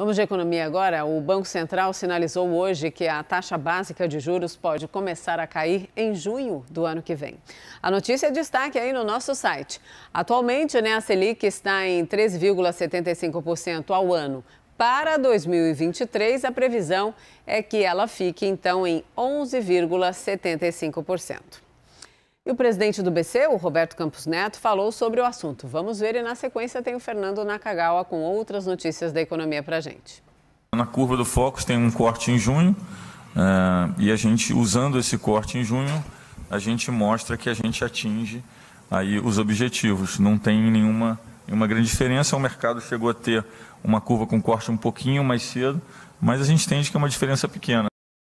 Vamos de economia agora. O Banco Central sinalizou hoje que a taxa básica de juros pode começar a cair em junho do ano que vem. A notícia é destaque aí no nosso site. Atualmente, né, a Selic está em 3,75% ao ano. Para 2023, a previsão é que ela fique então em 11,75%. E o presidente do BC, o Roberto Campos Neto, falou sobre o assunto. Vamos ver e na sequência tem o Fernando Nakagawa com outras notícias da economia para gente. Na curva do Focus tem um corte em junho uh, e a gente, usando esse corte em junho, a gente mostra que a gente atinge aí os objetivos. Não tem nenhuma, nenhuma grande diferença. O mercado chegou a ter uma curva com corte um pouquinho mais cedo, mas a gente entende que é uma diferença pequena.